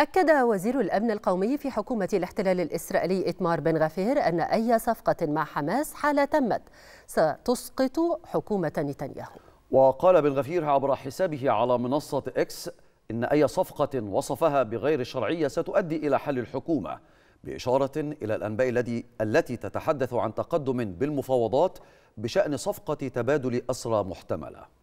أكد وزير الأمن القومي في حكومة الاحتلال الإسرائيلي إتمار بن غفير أن أي صفقة مع حماس حال تمت ستسقط حكومة نتنياهو وقال بن غفير عبر حسابه على منصة إكس إن أي صفقة وصفها بغير شرعية ستؤدي إلى حل الحكومة بإشارة إلى الأنباء الذي التي تتحدث عن تقدم بالمفاوضات بشأن صفقة تبادل أسرى محتملة